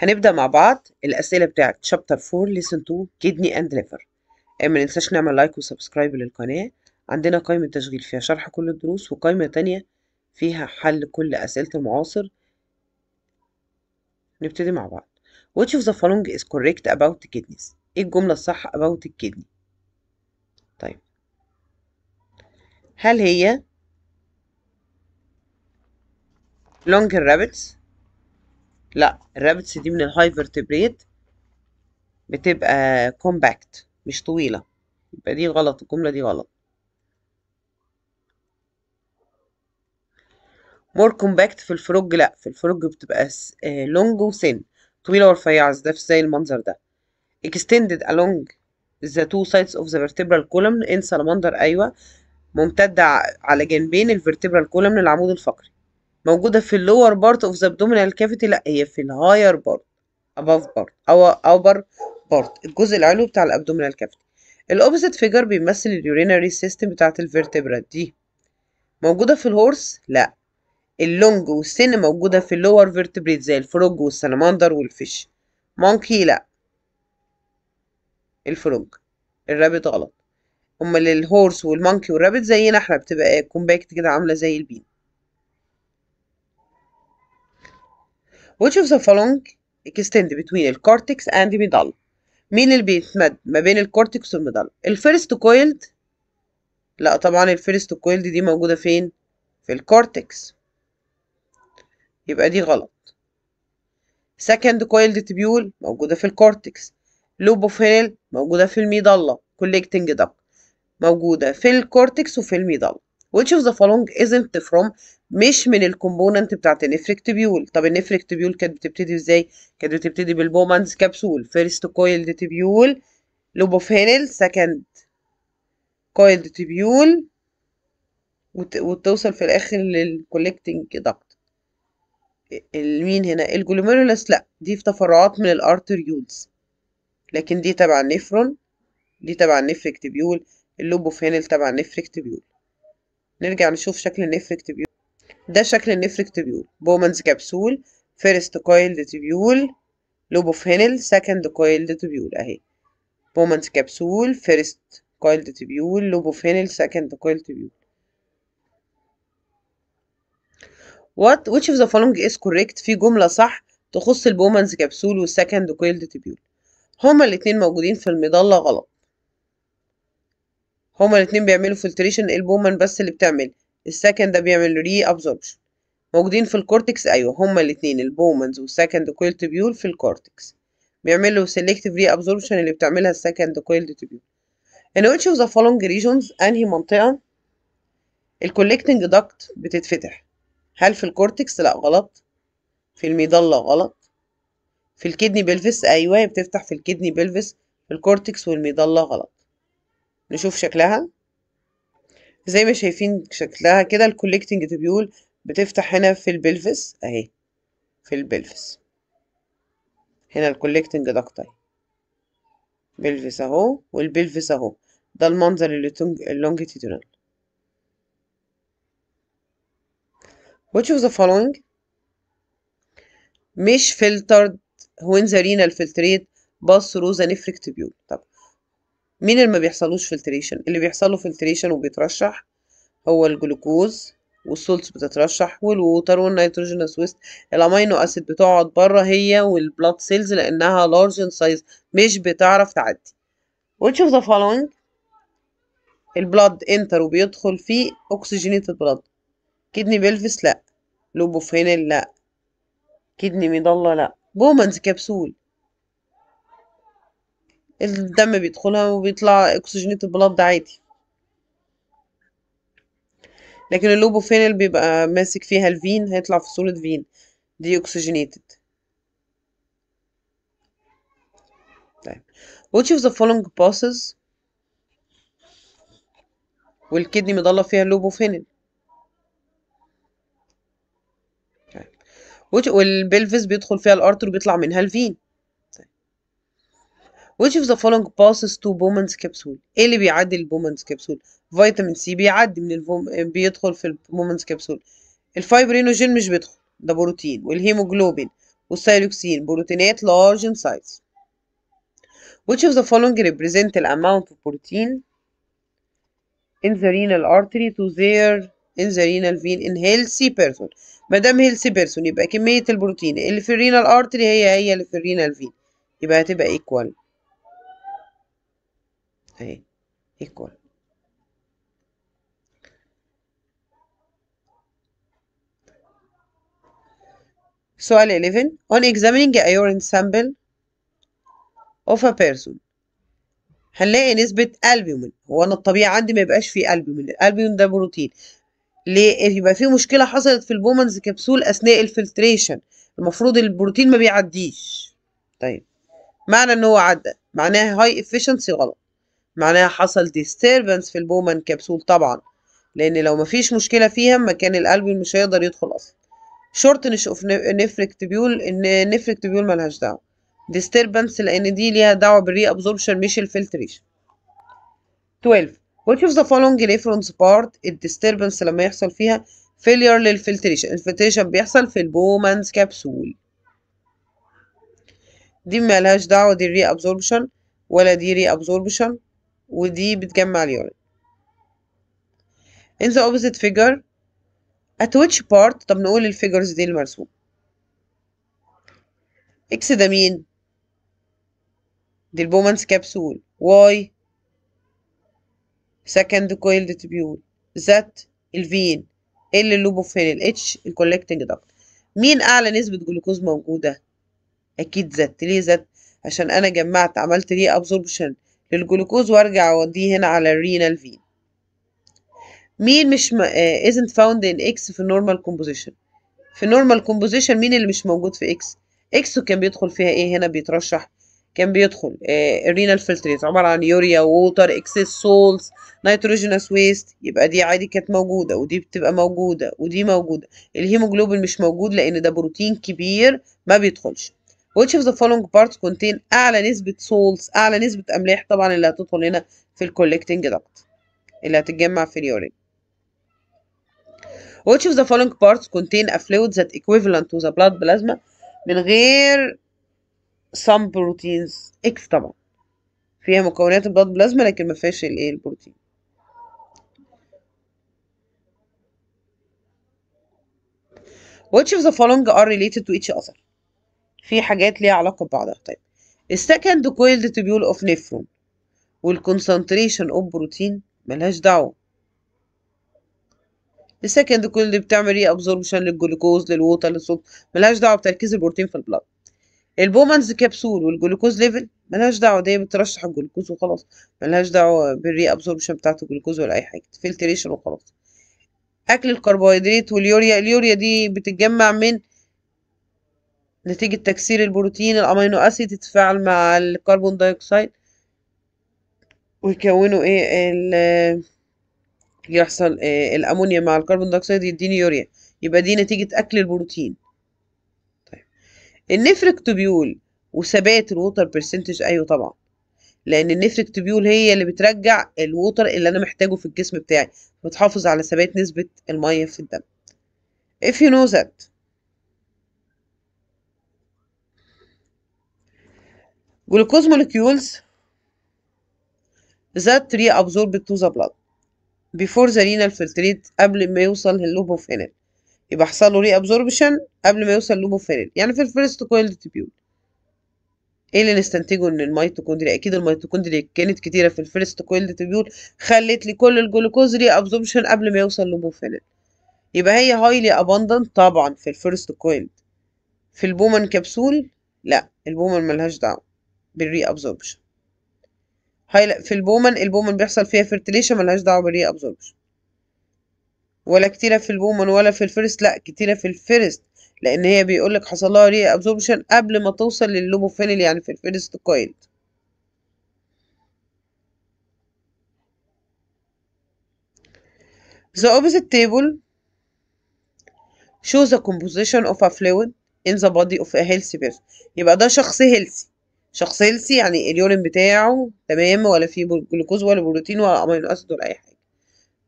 هنبدأ مع بعض الأسئلة بتاعه شابتر 4 ليسن 2 كيدني اند ليفر ما ننساش نعمل لايك وسبسكرايب للقناة عندنا قائمة تشغيل فيها شرح كل الدروس وقائمة تانية فيها حل كل أسئلة المعاصر نبتدي مع بعض Which of the following is correct about the kidneys؟ ايه الجملة الصح about the kidney طيب هل هي longer rabbits لا الرابتس دي من الهايفرتبريت بتبقى كومباكت مش طويلة يبقى دي غلط الجملة دي غلط مور كومباكت في الفروج لا في الفروج بتبقى لونج آه، وسن طويلة ورفيعة ده في زي المنظر ده extended along the two sides of the vertebral column in salamander أيوة ممتدة على جانبين الفيرتبرال كولمن العمود الفقري موجودة في اللور بارت اوف ذا abdominal كافيتي لا هي في الهاير بارت above بارت او upper بارت الجزء العلوي بتاع الابدومينال كافيتي الاوبزيت فيجر بيمثل اليورينري سيستم بتاعة الفيرتبرا دي موجودة في الهورس لا اللونج والسن موجودة في اللور فيرتبريت زي الفروج والسلماندر والفيش مونكي لا الفروج الرابط غلط امال الهورس والمونكي والرابط زينا احنا بتبقى كومباكت كده عاملة زي البين which of the following extend between the cortex and the medulla مين اللي بيتمد ما بين الكورتكس والمدل الفيرست كويلد لا طبعا الفيرست كويلد دي موجودة فين في الكورتكس يبقى دي غلط سكند كويلد تبيول موجودة في الكورتكس لوب اوف هيل موجودة في الميدالا كولكتنج داكت موجودة في الكورتكس وفي الميدالا which of the following isn't from مش من الكومبوننت بتاعت النفريكتبيول طب النفريكتبيول كانت بتبتدي ازاي كانت بتبتدي بالبومانز كبسول فيرست كويل تبيول لوب اوف هينل سكند كويل تبيول وت... وتوصل في الاخر للكولكتنج دكت المين هنا الجلوميرولس لا دي في تفرعات من الارتريولز لكن دي تبع النفرون دي تبع النفريكتبيول اللوب اوف هينل تبع النفريكتبيول نرجع نشوف شكل النفرك تبيول ده شكل النفرك تبيول بومنز كبسول فيرست كويلد تبيول لوب اوف هينل سكند كويلد تبيول اهي بومنز كبسول فيرست كويلد تبيول لوب اوف هينل سكند كويلد تبيول What which of the following is correct في جملة صح تخص البومنز كبسول والسكند كويلد تبيول هما الاتنين موجودين في المظلة غلط هما الاتنين بيعملوا فلتريشن البومن بس اللي بتعمل السكند ده بيعمل ري ابزوربشن موجودين في الكورتكس ايوه هما الاتنين البومنز والسكند كويل تبيول في الكورتكس بيعملوا سيلكتيف ري ابزوربشن اللي بتعملها السكند كويل تبيول ان ويتش اوف ذا فولونج ريجونز انهي منطقه الكوليكتنج داكت بتتفتح هل في الكورتكس لا غلط في الميضله غلط في الكيدني بيلفس ايوه بتفتح في الكيدني بيلفس في الكورتكس والميضله غلط نشوف شكلها زي ما شايفين شكلها كده الكوليكتنج تبيول بتفتح هنا في البلفس اهي في البلفس هنا الكوليكتنج دكتاي بلفس اهو والبلفس اهو ده المنظر اللونجيتيدونال which of the following مش فلترد when the renal filtrate pass through the طب مين اللي ما بيحصلوش فلتريشن اللي بيحصله فلتريشن وبيترشح هو الجلوكوز والسولتس بتترشح والووتر والنيتروجين ويست الامينو اسيد بتقعد بره هي والبلاد سيلز لانها لارج ان سايز مش بتعرف تعدي which of the following البلاد انتر وبيدخل فيه اوكسجينيتد بلاد كدني بيلفس لا لوبوفينيل لا كدني ميدالا لا بومنز كبسول الدم بيدخلها وبيطلع اكسجينات البلد عادي لكن اللوبوفينيل بيبقى ماسك فيها الفين هيطلع في صورة فين دي اوكسجينيتد طيب which of the following passes والكدني مضلة فيها اللوبوفينيل طيب. والبلفز بيدخل فيها الارتر وبيطلع منها الفين which of the following passes to Bowman's capsule ايه اللي بيعدي البومنز كبسول فيتامين سي بيعدي من الفوم... بيدخل في البومنز كبسول الفايبرينوجين مش بيدخل ده بروتين والهيموجلوبين والسيلوكسين بروتينات large in size which of the following represent the amount of protein in the renal artery to their in the renal vein in healthy person ما دام healthy person يبقى كمية البروتين اللي في الرينال artery هي هي اللي في الرينال vein يبقى هتبقى equal A ايه، equal ايه سؤال 11 on examining a urine sample of a person هنلاقي نسبة البيومين هو أنا الطبيعي عندي ما يبقاش فيه البيومين الالبيومين ده بروتين ليه إيه، يبقى فيه مشكلة حصلت في البومنز كبسول أثناء الفلتريشن المفروض البروتين ما بيعديش طيب معنى إن هو عدى معناه هاي efficiency غلط معناها حصل disturbance في البومان كبسول طبعا لأن لو مفيش مشكلة فيها مكان القلب مش هيقدر يدخل أصلا شورتنش اوف نفرك تبيول ان نفرك تبيول ملهاش دعوة disturbance لأن دي ليها دعوة بالري absorption مش الفلتريشن 12 which of the following reference part الديستربنس لما يحصل فيها failure للفلتريشن الفلتريشن بيحصل في البومانز كبسول دي ملهاش دعوة دي الري absorption ولا دي ري absorption ودي بتجمع اليورين in the opposite figure at which part طب نقول الفيجرز دي المرسوم اكس ده مين دي البومانس كابسول واي second coiled تبيول ذات الفين ال اللوبوفيل الاتش الكولكتنج دكت مين اعلى نسبة جلوكوز موجودة اكيد ذات ليه ذات عشان انا جمعت عملت ليه ابزوربشن للجلوكوز وارجع اوديه هنا على الرينال فين مين مش م... آه، isn't found in X في normal composition في normal composition مين اللي مش موجود في X X كان بيدخل فيها ايه هنا بيترشح كان بيدخل آه الرينال فلتريت عبارة عن يوريا ووتر اكسس سولز نيتروجينوس ويست يبقى دي عادي كانت موجودة ودي بتبقى موجودة ودي موجودة الهيموجلوبين مش موجود لأن ده بروتين كبير ما بيدخلش which of the following parts contain أعلى نسبة salts أعلى نسبة أملاح طبعا اللي هتدخل هنا في الكولكتنج duct اللي هتتجمع في اليورين which of the following parts contain a fluid that equivalent to the blood plasma من غير some proteins X طبعا فيها مكونات البلد بلازما لكن ما فيهاش الايه البروتين which of the following are related to each other في حاجات ليها علاقة ببعضها طيب السكند كويلد تبيول اوف نيفرون والكونسنتريشن اوف بروتين ملهاش دعوة السكند كويلد بتعمل ايه ابزوربشن للجلوكوز للووتر للصوت ملهاش دعوة بتركيز البروتين في البلاد البومنز كبسول والجلوكوز ليفل ملهاش دعوة دي بترشح الجلوكوز وخلاص ملهاش دعوة بالري ابزوربشن بتاعة الجلوكوز ولا اي حاجة فلتريشن وخلاص اكل الكربوهيدرات واليوريا اليوريا دي بتتجمع من نتيجة تكسير البروتين الأمينو أسيد تتفاعل مع الكربون دايوكسيد ويكونوا إيه ال يحصل إيه الأمونيا مع الكربون دايوكسيد يديني يوريا يبقى دي نتيجة أكل البروتين طيب النفركتوبيول وثبات الووتر برسنتج أيوه طبعا لأن النفركتوبيول هي اللي بترجع الووتر اللي أنا محتاجه في الجسم بتاعي بتحافظ على ثبات نسبة المية في الدم if you know that glucose molecules that reabsorbed to the blood before the renal filtrate قبل ما يوصل للوبوفينال يبقى حصل له reabsorption قبل ما يوصل للوبوفينال يعني في الفيرست كويل تبيول ايه اللي نستنتجه ان الميتوكوندريا اكيد الميتوكوندريا كانت كتيره في الفيرست كويل تبيول خلت لي كل الجلوكوز reabsorption قبل ما يوصل للوبوفينال يبقى هي هايلي abundant طبعا في الفيرست كويل في البومن كبسول لا البومن ملهاش دعوه بالري ابزوربشن في البومن البومن بيحصل فيها فيرتيليشن ملهاش دعوه بالري ابزوربشن ولا كتيره في البومن ولا في الفيرست لا كتيره في الفيرست لان هي بيقول لك حصل لها ري ابزوربشن قبل ما توصل لللوبوفينيل يعني في الفيرست كويل The opposite table shows the composition of a fluid in the body of a healthy person يبقى ده شخص healthy شخص هيلثي يعني اليورين بتاعه تمام ولا فيه جلوكوز ولا بروتين ولا امينو اسيد ولا اي حاجه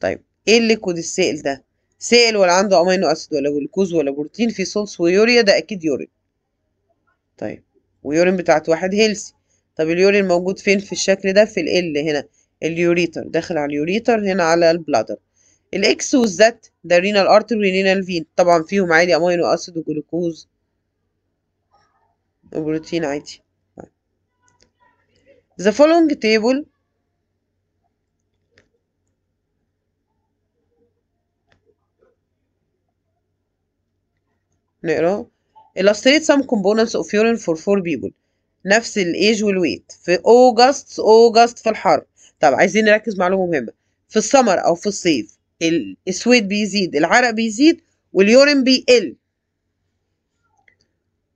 طيب ايه الليكويد السائل ده سائل ولا عنده امينو اسيد ولا جلوكوز ولا بروتين في صلص ويوريا ده اكيد يورين طيب ويورين بتاعت واحد هيلثي طب اليورين موجود فين في الشكل ده في ال هنا اليوريتر داخل على اليوريتر هنا على البلادر الاكس والزت ده رينال ارتري رينال فين طبعا فيهم عادي امينو اسيد وجلوكوز وبروتين عادي The following table نقراه illustrate some components of urine for four people نفس الايج والويت في اوجست اوجست في الحر طب عايزين نركز معلومه مهمه في السمر او في الصيف السويد بيزيد العرق بيزيد واليورين بيقل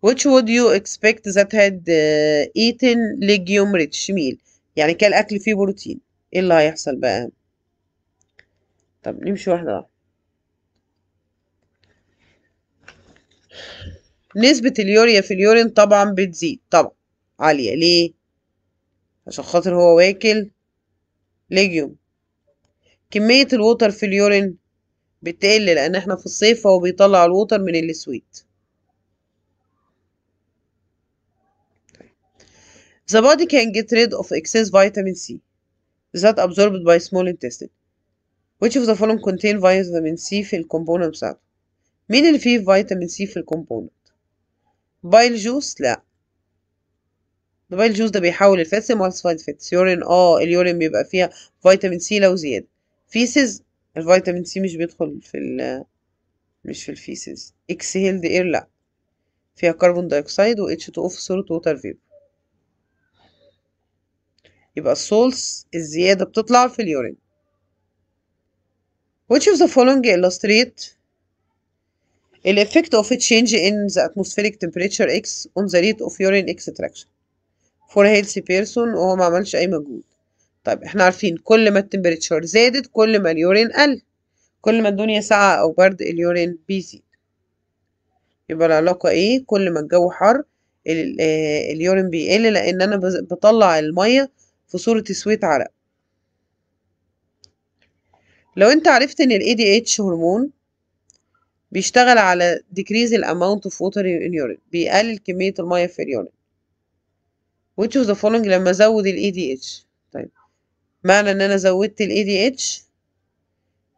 which would you expect that had uh, eaten legume rich meal يعني كان اكل فيه بروتين ايه اللي هيحصل بقى طب نمشي واحدة واحدة نسبة اليوريا في اليورين طبعا بتزيد طبعا عالية ليه عشان خاطر هو واكل ليجيوم كمية الوتر في اليورين بتقل لأن احنا في الصيف هو بيطلع الوتر من السويت The body can get rid of excess vitamin C that absorbed by small intestine. Which of the following contain vitamin C في الكومبوننت بتاعته؟ مين اللي فيه فيتامين سي في الكومبوننت؟ بايل جوس لا ده بايل جوس ده بيحول الفاتس لمالسفايد فاتس يورين اه اليورين بيبقى فيها فيتامين سي لو زيادة فيسز الفيتامين سي مش بيدخل في ال مش في الفيسز اكسهيلد اير لا فيها كربون دايوكسيد و H2O في صورة ووتر فيبر يبقى السولس الزيادة بتطلع في اليورين Which of the following illustrate the effect of a change in the atmospheric temperature X on the rate of urine extraction for a healthy person وهو ما عملش أي مجهود طيب احنا عارفين كل ما التمبريتشر زادت كل ما اليورين قل كل ما الدنيا ساعة أو برد اليورين بيزيد يبقى العلاقة ايه كل ما الجو حر آه، اليورين بيقل لأن أنا بطلع المية في صورة سويت عرق لو انت عرفت ان ال ADH هرمون بيشتغل على decrease the amount of water in urine بيقلل كمية المية في اليورين which of the following لما ازود ال ADH طيب معنى ان انا زودت ال ADH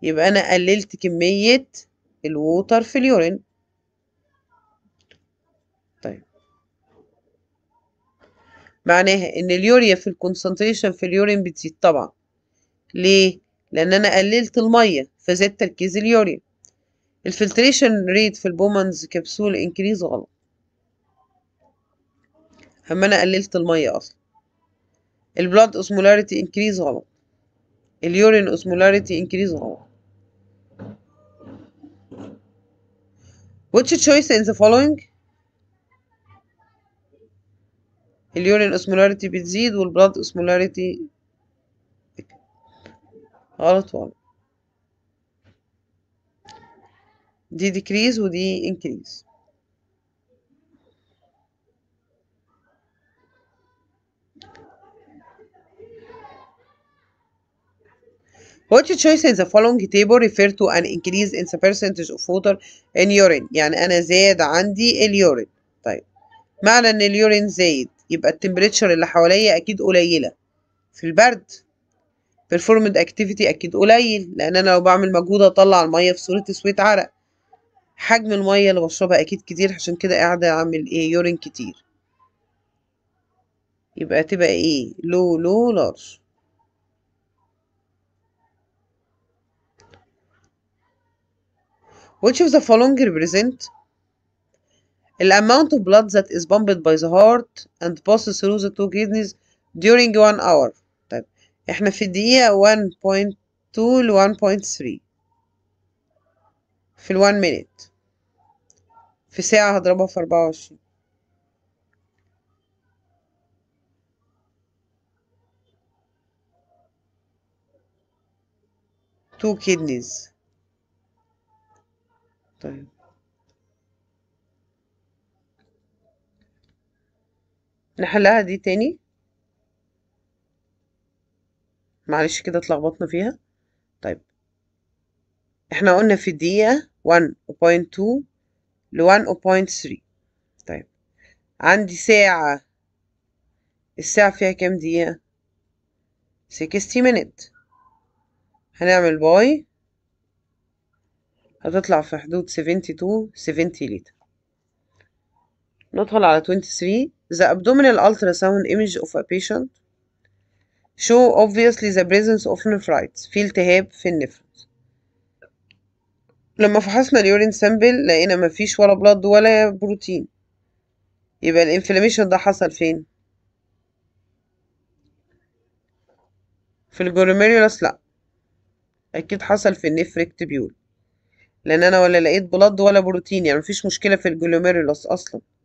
يبقى انا قللت كمية الووتر في اليورين معناها ان اليوريا في الكونسنتريشن في اليورين بتزيد طبعا ليه لان انا قللت الميه فزاد تركيز اليوريا الفلتريشن ريت في البومنز كبسول انكريز غلط اما انا قللت الميه اصلا البلاد اوزمولاريتي انكريز غلط اليورين اوزمولاريتي انكريز غلط Which choice in the following اليورين اسمولاريتي بتزيد والبلاد اسمولاريتي غلط وغلط دي ديكريز ودي انكريز What choice in the following table refer to an increase in the percentage of water in urine يعني أنا زاد عندي اليورين طيب معنى إن اليورين زايد يبقى التمبريتشر اللي حواليا اكيد قليله في البرد performed اكتيفيتي اكيد قليل لان انا لو بعمل مجهود اطلع الميه في صوره سويت عرق حجم الميه اللي بشربها اكيد كتير عشان كده قاعده اعمل ايه يورين كتير يبقى تبقى ايه لو لو لارج which of the following represent الاماونت of blood that is pumped by the heart and passes through the two kidneys during one hour طيب احنا في الدقيقة 1.2 ل 1.3 في ال 1 minute في ساعة هضربها في 24 two kidneys طيب نحلها دي تاني معلش كده اتلخبطنا فيها طيب احنا قلنا في الدقيقة 1.2 ل 1.3 طيب عندي ساعة الساعة فيها كام دقيقة 60 minute هنعمل باي هتطلع في حدود 72 70 لتر ندخل على 23 The abdominal ultrasound image of a patient show obviously the presence of nephrites في التهاب في النفرت لما فحصنا اليورين سامبل لقينا مفيش ولا بلد ولا بروتين يبقى الانفلاميشن ده حصل فين في الجلوميريولاس لا اكيد حصل في النفريك تبيول لان انا ولا لقيت بلد ولا بروتين يعني مفيش مشكله في الجلوميريولاس اصلا